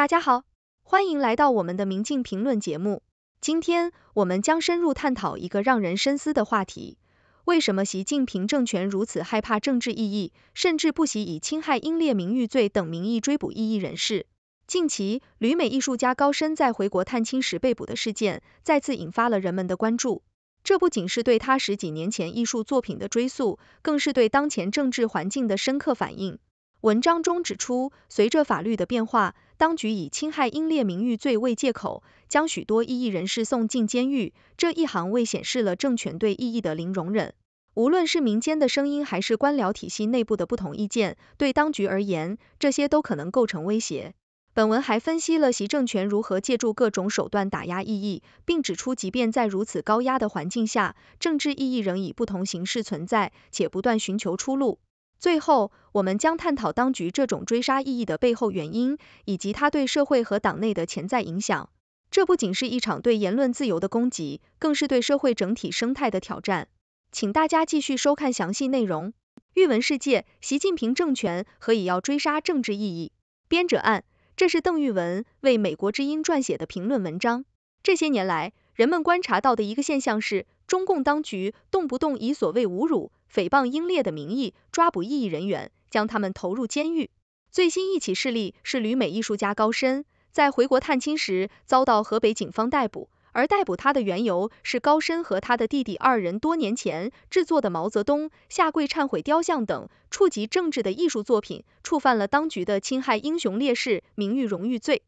大家好，欢迎来到我们的《明镜评论》节目。今天我们将深入探讨一个让人深思的话题：为什么习近平政权如此害怕政治异议，甚至不惜以侵害英烈名誉罪等名义追捕异议人士？近期，旅美艺术家高深在回国探亲时被捕的事件，再次引发了人们的关注。这不仅是对他十几年前艺术作品的追溯，更是对当前政治环境的深刻反映。文章中指出，随着法律的变化，当局以侵害英烈名誉罪为借口，将许多异议人士送进监狱，这一行为显示了政权对异议的零容忍。无论是民间的声音，还是官僚体系内部的不同意见，对当局而言，这些都可能构成威胁。本文还分析了习政权如何借助各种手段打压异议，并指出，即便在如此高压的环境下，政治异议仍以不同形式存在，且不断寻求出路。最后，我们将探讨当局这种追杀意义的背后原因，以及它对社会和党内的潜在影响。这不仅是一场对言论自由的攻击，更是对社会整体生态的挑战。请大家继续收看详细内容。玉文世界，习近平政权何以要追杀政治意义？编者按：这是邓玉文为《美国之音》撰写的评论文章。这些年来，人们观察到的一个现象是，中共当局动不动以所谓侮辱。诽谤英烈的名义抓捕异议人员，将他们投入监狱。最新一起事例是旅美艺术家高深在回国探亲时遭到河北警方逮捕，而逮捕他的缘由是高深和他的弟弟二人多年前制作的毛泽东下跪忏悔雕像等触及政治的艺术作品触犯了当局的侵害英雄烈士名誉荣誉罪。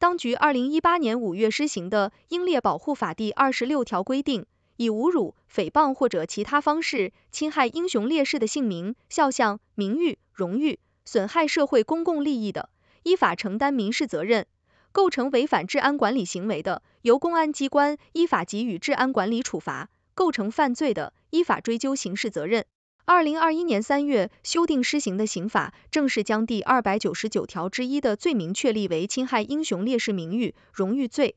当局二零一八年五月施行的《英烈保护法》第二十六条规定。以侮辱、诽谤或者其他方式侵害英雄烈士的姓名、肖像、名誉、荣誉，损害社会公共利益的，依法承担民事责任；构成违反治安管理行为的，由公安机关依法给予治安管理处罚；构成犯罪的，依法追究刑事责任。二零二一年三月修订施行的刑法正式将第二百九十九条之一的罪名确立为侵害英雄烈士名誉、荣誉罪。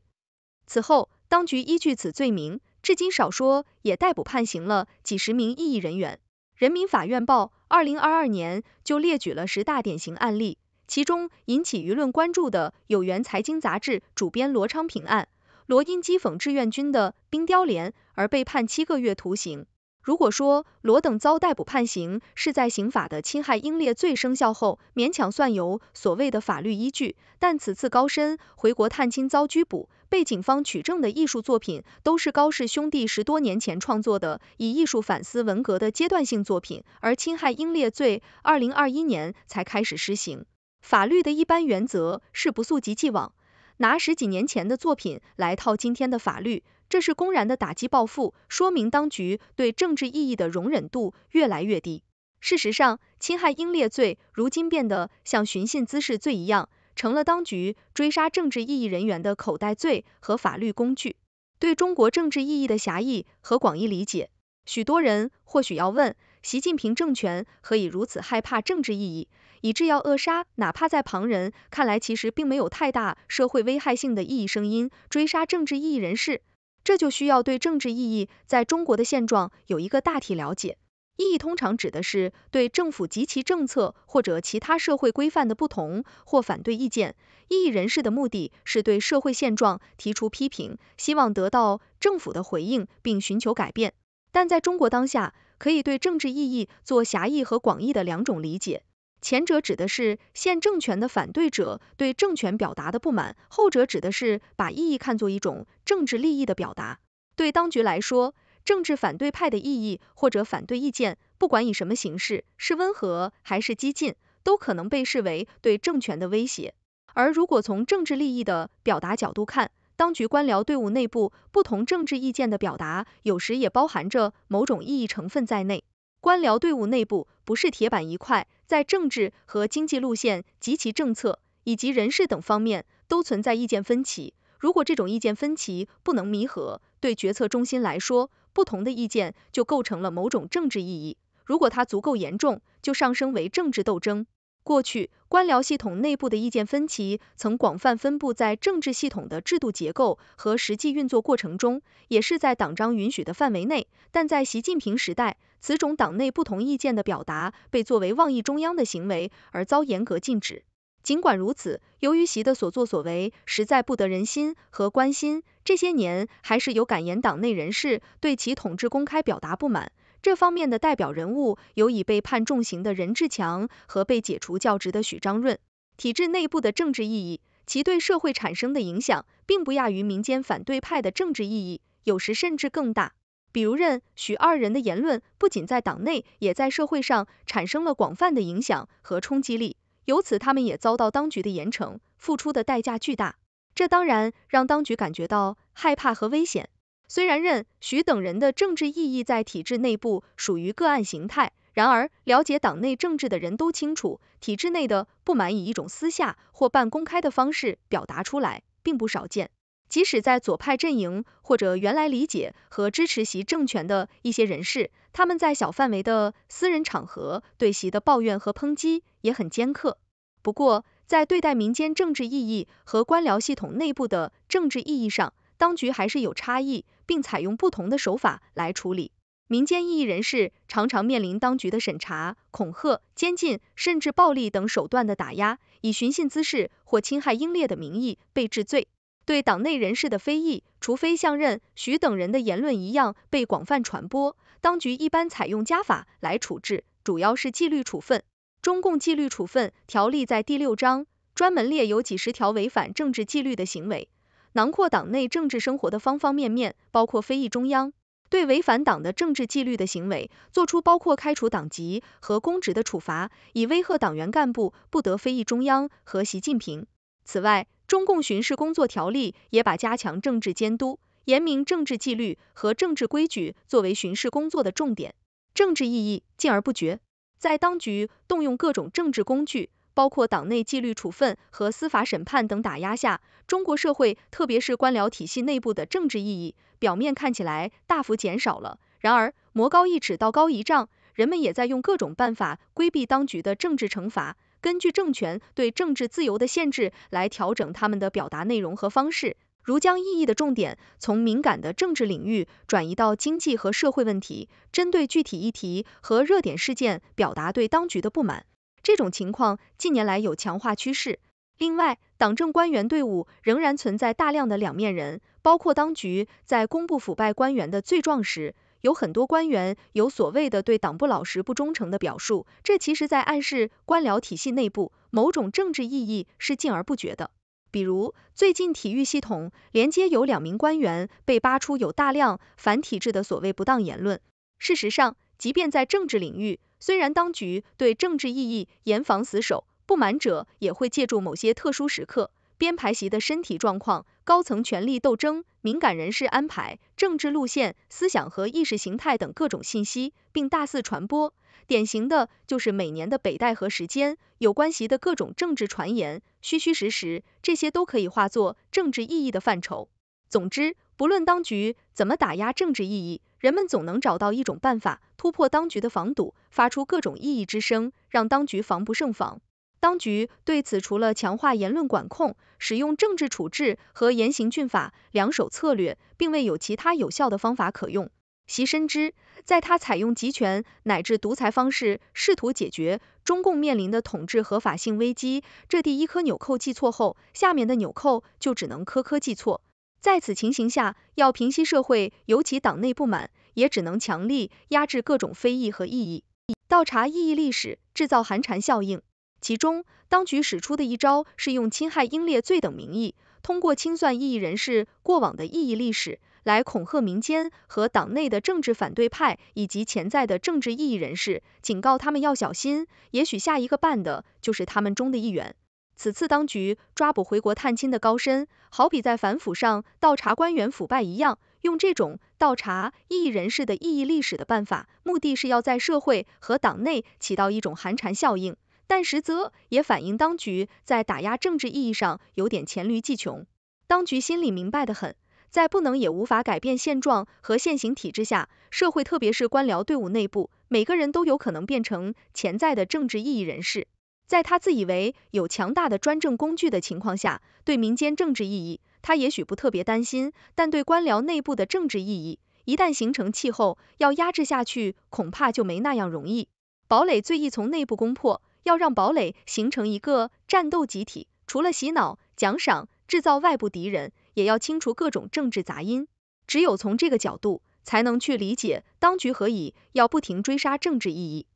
此后，当局依据此罪名。至今，少说也逮捕判刑了几十名异议人员。《人民法院报》二零二二年就列举了十大典型案例，其中引起舆论关注的有《原财经杂志》主编罗昌平案，罗因讥讽志愿军的“冰雕连”而被判七个月徒刑。如果说罗等遭逮捕判刑是在刑法的侵害英烈罪生效后勉强算有所谓的法律依据，但此次高深回国探亲遭拘捕，被警方取证的艺术作品都是高氏兄弟十多年前创作的，以艺术反思文革的阶段性作品，而侵害英烈罪二零二一年才开始施行。法律的一般原则是不溯及既往，拿十几年前的作品来套今天的法律。这是公然的打击报复，说明当局对政治意义的容忍度越来越低。事实上，侵害英烈罪如今变得像寻衅滋事罪一样，成了当局追杀政治意义人员的口袋罪和法律工具。对中国政治意义的狭义和广义理解，许多人或许要问：习近平政权何以如此害怕政治意义，以致要扼杀哪怕在旁人看来其实并没有太大社会危害性的意义声音，追杀政治意义人士？这就需要对政治意义在中国的现状有一个大体了解。意义通常指的是对政府及其政策或者其他社会规范的不同或反对意见。异议人士的目的是对社会现状提出批评，希望得到政府的回应并寻求改变。但在中国当下，可以对政治意义做狭义和广义的两种理解。前者指的是现政权的反对者对政权表达的不满，后者指的是把异议看作一种政治利益的表达。对当局来说，政治反对派的异议或者反对意见，不管以什么形式，是温和还是激进，都可能被视为对政权的威胁。而如果从政治利益的表达角度看，当局官僚队伍内部不同政治意见的表达，有时也包含着某种意义成分在内。官僚队伍内部不是铁板一块。在政治和经济路线及其政策以及人事等方面都存在意见分歧。如果这种意见分歧不能弥合，对决策中心来说，不同的意见就构成了某种政治意义。如果它足够严重，就上升为政治斗争。过去，官僚系统内部的意见分歧曾广泛分布在政治系统的制度结构和实际运作过程中，也是在党章允许的范围内。但在习近平时代，此种党内不同意见的表达被作为妄议中央的行为而遭严格禁止。尽管如此，由于习的所作所为实在不得人心和关心，这些年还是有敢言党内人士对其统治公开表达不满。这方面的代表人物有已被判重刑的任志强和被解除教职的许章润。体制内部的政治意义，其对社会产生的影响，并不亚于民间反对派的政治意义，有时甚至更大。比如任、许二人的言论，不仅在党内，也在社会上产生了广泛的影响和冲击力。由此，他们也遭到当局的严惩，付出的代价巨大。这当然让当局感觉到害怕和危险。虽然任、许等人的政治意义在体制内部属于个案形态，然而了解党内政治的人都清楚，体制内的不满以一种私下或半公开的方式表达出来，并不少见。即使在左派阵营或者原来理解和支持习政权的一些人士，他们在小范围的私人场合对习的抱怨和抨击也很尖刻。不过，在对待民间政治意义和官僚系统内部的政治意义上，当局还是有差异，并采用不同的手法来处理。民间异议人士常常面临当局的审查、恐吓、监禁，甚至暴力等手段的打压，以寻衅滋事或侵害英烈的名义被治罪。对党内人士的非议，除非像任、徐等人的言论一样被广泛传播，当局一般采用加法来处置，主要是纪律处分。中共纪律处分条例在第六章专门列有几十条违反政治纪律的行为，囊括党内政治生活的方方面面，包括非议中央。对违反党的政治纪律的行为，作出包括开除党籍和公职的处罚，以威吓党员干部不得非议中央和习近平。此外，中共巡视工作条例也把加强政治监督、严明政治纪律和政治规矩作为巡视工作的重点。政治意义进而不绝，在当局动用各种政治工具，包括党内纪律处分和司法审判等打压下，中国社会特别是官僚体系内部的政治意义，表面看起来大幅减少了。然而，魔高一尺，道高一丈，人们也在用各种办法规避当局的政治惩罚。根据政权对政治自由的限制来调整他们的表达内容和方式，如将异议的重点从敏感的政治领域转移到经济和社会问题，针对具体议题和热点事件表达对当局的不满。这种情况近年来有强化趋势。另外，党政官员队伍仍然存在大量的两面人，包括当局在公布腐败官员的罪状时。有很多官员有所谓的对党不老实、不忠诚的表述，这其实在暗示官僚体系内部某种政治意义是禁而不绝的。比如最近体育系统连接有两名官员被扒出有大量反体制的所谓不当言论。事实上，即便在政治领域，虽然当局对政治意义严防死守，不满者也会借助某些特殊时刻。编排席的身体状况、高层权力斗争、敏感人士安排、政治路线、思想和意识形态等各种信息，并大肆传播。典型的，就是每年的北戴河时间，有关席的各种政治传言，虚虚实实，这些都可以化作政治意义的范畴。总之，不论当局怎么打压政治意义，人们总能找到一种办法，突破当局的防堵，发出各种意义之声，让当局防不胜防。当局对此除了强化言论管控、使用政治处置和严刑峻法两手策略，并未有其他有效的方法可用。习深知，在他采用集权乃至独裁方式试图解决中共面临的统治合法性危机，这第一颗纽扣系错后，下面的纽扣就只能颗颗系错。在此情形下，要平息社会尤其党内不满，也只能强力压制各种非议和异议，倒查异议历史，制造寒蝉效应。其中，当局使出的一招是用侵害英烈罪等名义，通过清算异议人士过往的异议历史，来恐吓民间和党内的政治反对派以及潜在的政治异议人士，警告他们要小心，也许下一个办的就是他们中的一员。此次当局抓捕回国探亲的高深，好比在反腐上倒查官员腐败一样，用这种倒查异议人士的异议历史的办法，目的是要在社会和党内起到一种寒蝉效应。但实则也反映当局在打压政治意义上有点黔驴技穷。当局心里明白的很，在不能也无法改变现状和现行体制下，社会特别是官僚队伍内部，每个人都有可能变成潜在的政治意义人士。在他自以为有强大的专政工具的情况下，对民间政治意义，他也许不特别担心；但对官僚内部的政治意义，一旦形成气候，要压制下去恐怕就没那样容易。堡垒最易从内部攻破。要让堡垒形成一个战斗集体，除了洗脑、奖赏、制造外部敌人，也要清除各种政治杂音。只有从这个角度，才能去理解当局何以要不停追杀政治意义。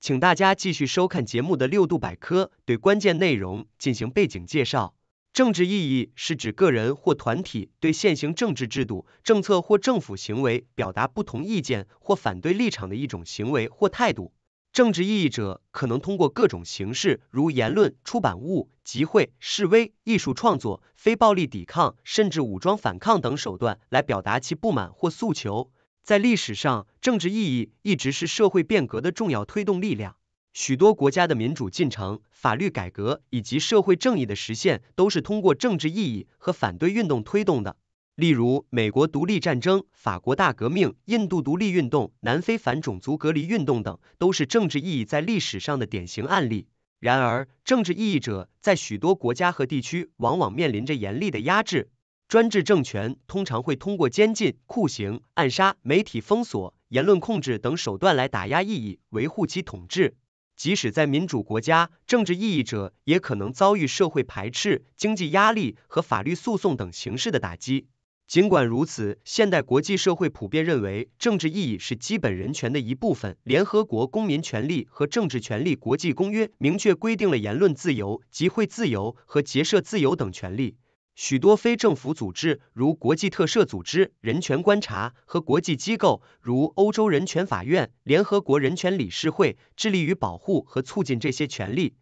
请大家继续收看节目的六度百科，对关键内容进行背景介绍。政治意义是指个人或团体对现行政治制度、政策或政府行为表达不同意见或反对立场的一种行为或态度。政治意义者可能通过各种形式，如言论、出版物、集会、示威、艺术创作、非暴力抵抗，甚至武装反抗等手段来表达其不满或诉求。在历史上，政治意义一直是社会变革的重要推动力量。许多国家的民主进程、法律改革以及社会正义的实现，都是通过政治意义和反对运动推动的。例如，美国独立战争、法国大革命、印度独立运动、南非反种族隔离运动等，都是政治意义在历史上的典型案例。然而，政治意义者在许多国家和地区，往往面临着严厉的压制。专制政权通常会通过监禁、酷刑、暗杀、媒体封锁、言论控制等手段来打压意义，维护其统治。即使在民主国家，政治异议者也可能遭遇社会排斥、经济压力和法律诉讼等形式的打击。尽管如此，现代国际社会普遍认为，政治意义是基本人权的一部分。联合国《公民权利和政治权利国际公约》明确规定了言论自由、集会自由和结社自由等权利。许多非政府组织，如国际特赦组织、人权观察和国际机构，如欧洲人权法院、联合国人权理事会，致力于保护和促进这些权利。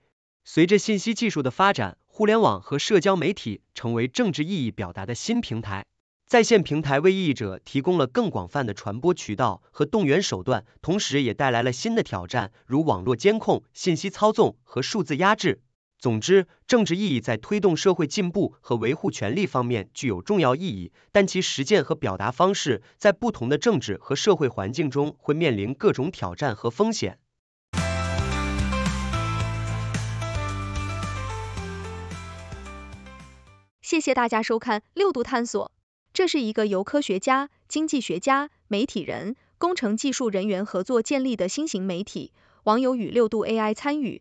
随着信息技术的发展，互联网和社交媒体成为政治意义表达的新平台。在线平台为异议者提供了更广泛的传播渠道和动员手段，同时也带来了新的挑战，如网络监控、信息操纵和数字压制。总之，政治意义在推动社会进步和维护权利方面具有重要意义，但其实践和表达方式在不同的政治和社会环境中会面临各种挑战和风险。谢谢大家收看《六度探索》，这是一个由科学家、经济学家、媒体人、工程技术人员合作建立的新型媒体，网友与六度 AI 参与。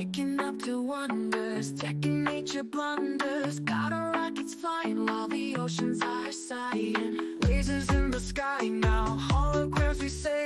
Waking up to wonders, checking nature blunders Got our rockets flying while the oceans are sighing Lasers in the sky now, holograms we say